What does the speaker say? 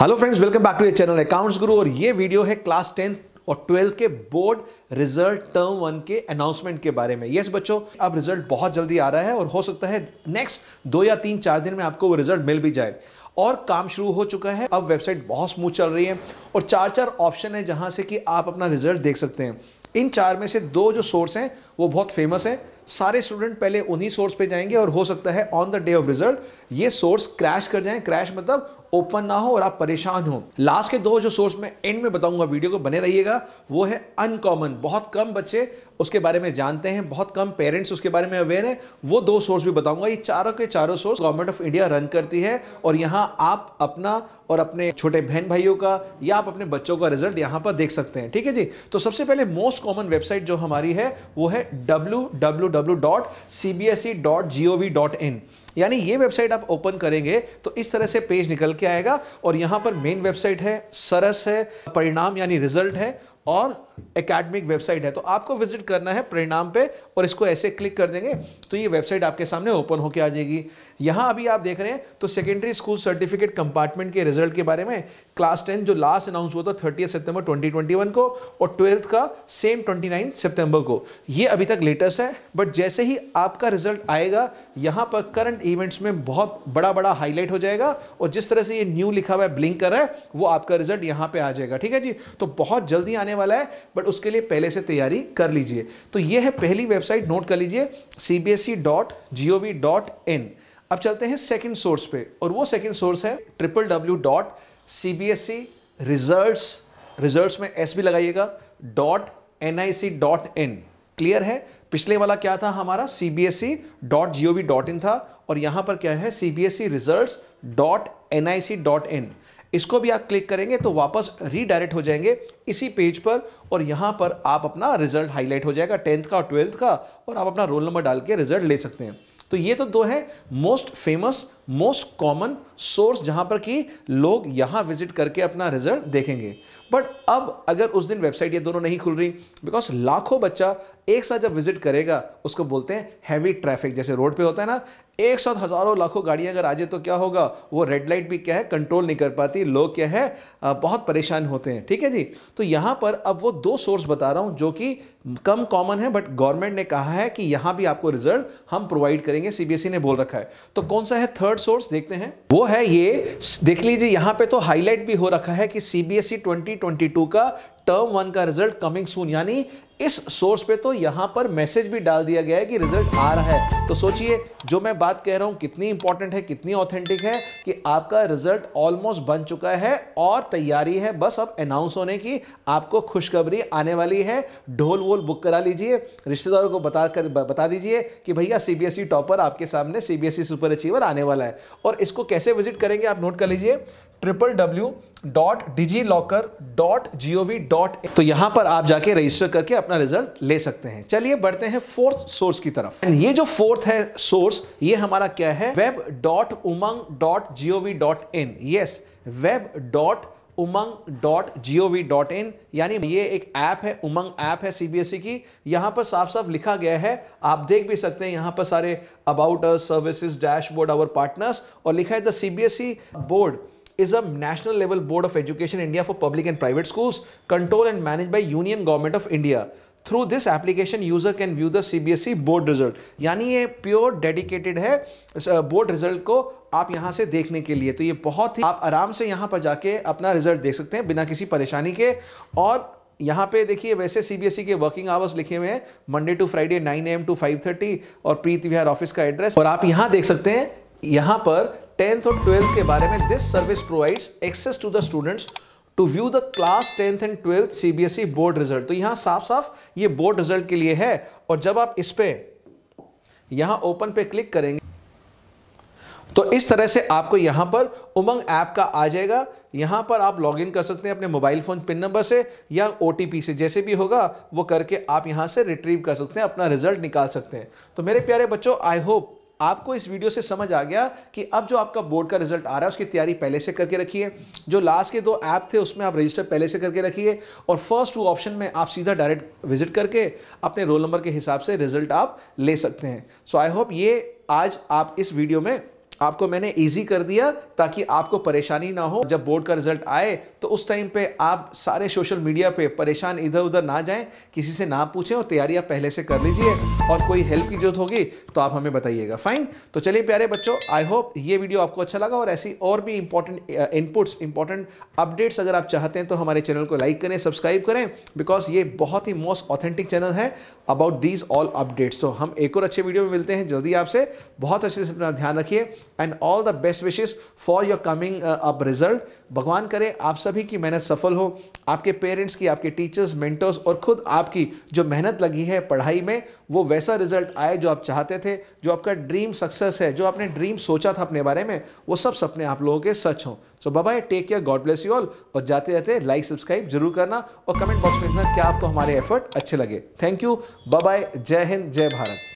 Hello friends welcome back to ये channel accounts Guru और ये वीडियो है क्लास टेंथ और ट्वेल्थ के बोर्ड रिजल्ट टर्म वन के अनाउंसमेंट के बारे में यस बच्चों अब रिजल्ट बहुत जल्दी आ रहा है और हो सकता है नेक्स्ट दो या तीन चार दिन में आपको वो रिजल्ट मिल भी जाए और काम शुरू हो चुका है अब वेबसाइट बहुत स्मूथ चल रही है और चार चार ऑप्शन है जहाँ से कि आप अपना रिजल्ट देख सकते हैं इन चार में से दो जो सोर्स हैं वो बहुत फेमस है सारे स्टूडेंट पहले उन्हीं सोर्स पे जाएंगे और हो सकता है on the day of result ये सोर्स क्रैश कर जाए क्रैश मतलब ओपन ना हो और आप परेशान हो लास्ट के दो जो सोर्स में एंड में बताऊंगा वीडियो को बने रहिएगा वो है अनकॉमन बहुत कम बच्चे उसके बारे में जानते हैं बहुत कम पेरेंट्स उसके बारे में अवेयर हैं वो दो सोर्स भी बताऊंगा ये चारों के चारों source government of India run करती है और यहाँ आप अपना और अपने छोटे बहन भाइयों का या आप अपने बच्चों का रिजल्ट यहाँ पर देख सकते हैं ठीक है जी तो सबसे पहले मोस्ट कॉमन वेबसाइट जो हमारी है वो है W W W dot C B S E dot dot in यानी ये वेबसाइट आप ओपन करेंगे तो इस तरह से पेज निकल के आएगा और यहाँ पर मेन वेबसाइट है सरस है परिणाम यानी रिजल्ट है और एकेडमिक वेबसाइट है तो आपको विजिट करना है परिणाम पे और इसको ऐसे क्लिक कर देंगे तो ये वेबसाइट आपके सामने ओपन होकर आ जाएगी यहाँ अभी आप देख रहे हैं तो सेकेंडरी स्कूल सर्टिफिकेट कंपार्टमेंट के रिजल्ट के बारे में क्लास टेंथ जो लास्ट अनाउंस हुआ था थर्टी सितंबर 2021 को और ट्वेल्थ का सेम 29 सितंबर को ये अभी तक लेटेस्ट है बट जैसे ही आपका रिजल्ट आएगा यहाँ पर करंट इवेंट्स में बहुत बड़ा बड़ा हाईलाइट हो जाएगा और जिस तरह से ये न्यू लिखा हुआ है ब्लिंक कर रहा है वो आपका रिजल्ट यहाँ पर आ जाएगा ठीक है जी तो बहुत जल्दी आने वाला है बट उसके लिए पहले से तैयारी कर लीजिए तो यह है पहली वेबसाइट नोट कर लीजिए C dot G O V dot in अब चलते हैं सेकेंड सोर्स पे और वो सेकेंड सोर्स है triple W dot C B S E result result में एस भी लगाइएगा dot N I C dot in clear है पिछले वाला क्या था हमारा C B S E dot G O V dot in था और यहां पर क्या है C B S E result dot N I C dot in इसको भी आप क्लिक करेंगे तो वापस रीडायरेक्ट हो जाएंगे इसी पेज पर और यहाँ पर आप अपना रिजल्ट हाईलाइट हो जाएगा टेंथ का और ट्वेल्थ का और आप अपना रोल नंबर डाल के रिजल्ट ले सकते हैं तो ये तो दो हैं most famous most common source जहां पर कि लोग यहां विजिट करके अपना रिजल्ट देखेंगे बट अब अगर उस दिन वेबसाइट ये दोनों नहीं खुल रही बिकॉज लाखों बच्चा एक साथ जब विजिट करेगा उसको बोलते हैं हैवी ट्रैफिक जैसे रोड पे होता है ना एक साथ हज़ारों लाखों गाड़ियां अगर आ जाए तो क्या होगा वो रेड लाइट भी क्या है कंट्रोल नहीं कर पाती लोग क्या है बहुत परेशान होते हैं ठीक है जी तो यहां पर अब वो दो सोर्स बता रहा हूं जो कि कम कॉमन है बट गवर्नमेंट ने कहा है कि यहां भी आपको रिजल्ट हम प्रोवाइड करेंगे सीबीएसई e ने बोल रखा है तो कौन सा है थर्ड थर्ड सोर्स देखते हैं वो है ये देख लीजिए यहां पे तो हाईलाइट भी हो रखा है कि सीबीएसई 2022 e का टर्म वन का रिजल्ट कमिंग सून यानी इस सोर्स पे तो यहां पर मैसेज भी डाल दिया गया है कि रिजल्ट आ रहा है तो सोचिए जो मैं बात कह रहा हूं कितनी इंपॉर्टेंट है कितनी ऑथेंटिक है कि आपका रिजल्ट ऑलमोस्ट बन चुका है और तैयारी है बस अब अनाउंस होने की आपको खुशखबरी आने वाली है ढोल वोल बुक करा लीजिए रिश्तेदारों को बता कर बता दीजिए कि भैया सीबीएसई टॉपर e आपके सामने सीबीएसई सुपर अचीवर आने वाला है और इसको कैसे विजिट करेंगे आप नोट कर लीजिए triple W dot DigiLocker dot G O V dot तो यहाँ पर आप जाके रजिस्टर करके अपना रिजल्ट ले सकते हैं चलिए बढ़ते हैं फोर्थ सोर्स की तरफ एंड ये जो फोर्थ है सोर्स ये हमारा क्या है web dot Umang dot G O V dot in yes web dot Umang dot G O V dot in यानी ये एक ऐप है उमंग ऐप है सीबीएसई e की यहाँ पर साफ साफ लिखा गया है आप देख भी सकते हैं यहाँ पर सारे about services dashboard our partners और लिखा है the CBSE board is a national level board of education India for public and private schools, controlled and managed by Union Government of India. Through this application user can view the CBSE board result यानी ये pure dedicated है board result को आप यहाँ से देखने के लिए तो ये बहुत ही आप आराम से यहाँ पर जाके अपना रिजल्ट देख सकते हैं बिना किसी परेशानी के और यहाँ पे देखिए वैसे सीबीएसई e के वर्किंग आवर्स लिखे हुए हैं Monday to Friday 9 AM to 5:30 और प्रीत विहार ऑफिस का एड्रेस और आप यहाँ देख सकते हैं यहाँ पर टेंथ और ट्वेल्थ के बारे में this service provides access to the students to view the class tenth and twelfth CBSE board result तो यहां साफ साफ ये बोर्ड रिजल्ट के लिए है और जब आप इस पे यहां ओपन पे क्लिक करेंगे तो इस तरह से आपको यहां पर उमंग ऐप का आ जाएगा यहां पर आप लॉगिन कर सकते हैं अपने मोबाइल फ़ोन पिन नंबर से या ओ से जैसे भी होगा वो करके आप यहां से रिट्रीव कर सकते हैं अपना रिजल्ट निकाल सकते हैं तो मेरे प्यारे बच्चों आई होप आपको इस वीडियो से समझ आ गया कि अब जो आपका बोर्ड का रिजल्ट आ रहा है उसकी तैयारी पहले से करके रखिए जो लास्ट के दो ऐप थे उसमें आप रजिस्टर पहले से करके रखिए और फर्स्ट टू ऑप्शन में आप सीधा डायरेक्ट विजिट करके अपने रोल नंबर के हिसाब से रिजल्ट आप ले सकते हैं सो आई होप ये आज आप इस वीडियो में आपको मैंने इजी कर दिया ताकि आपको परेशानी ना हो जब बोर्ड का रिजल्ट आए तो उस टाइम पे आप सारे सोशल मीडिया पे परेशान इधर उधर ना जाएं किसी से ना पूछें और तैयारी आप पहले से कर लीजिए और कोई हेल्प की जरूरत होगी तो आप हमें बताइएगा फाइन तो चलिए प्यारे बच्चों आई होप ये वीडियो आपको अच्छा लगा और ऐसी और भी इंपॉर्टेंट इनपुट्स इंपॉर्टेंट अपडेट्स अगर आप चाहते हैं तो हमारे चैनल को लाइक करें सब्सक्राइब करें बिकॉज ये बहुत ही मोस्ट ऑथेंटिक चैनल है अबाउट दीज ऑल अपडेट्स तो हम एक और अच्छे वीडियो में मिलते हैं जल्दी आपसे बहुत अच्छे से अपना ध्यान रखिए and all the best wishes for your coming up result भगवान करे आप सभी की मेहनत सफल हो आपके पेरेंट्स की आपके टीचर्स मेंटर्स और खुद आपकी जो मेहनत लगी है पढ़ाई में वो वैसा रिजल्ट आए जो आप चाहते थे जो आपका ड्रीम सक्सेस है जो आपने ड्रीम सोचा था अपने बारे में वो सब सपने आप लोगों के सच हों so bye take care God bless you all और जाते जाते लाइक सब्सक्राइब जरूर करना और कमेंट बॉक्स में लिखना क्या आपको हमारे एफर्ट अच्छे लगे थैंक यू बाय जय हिंद जय भारत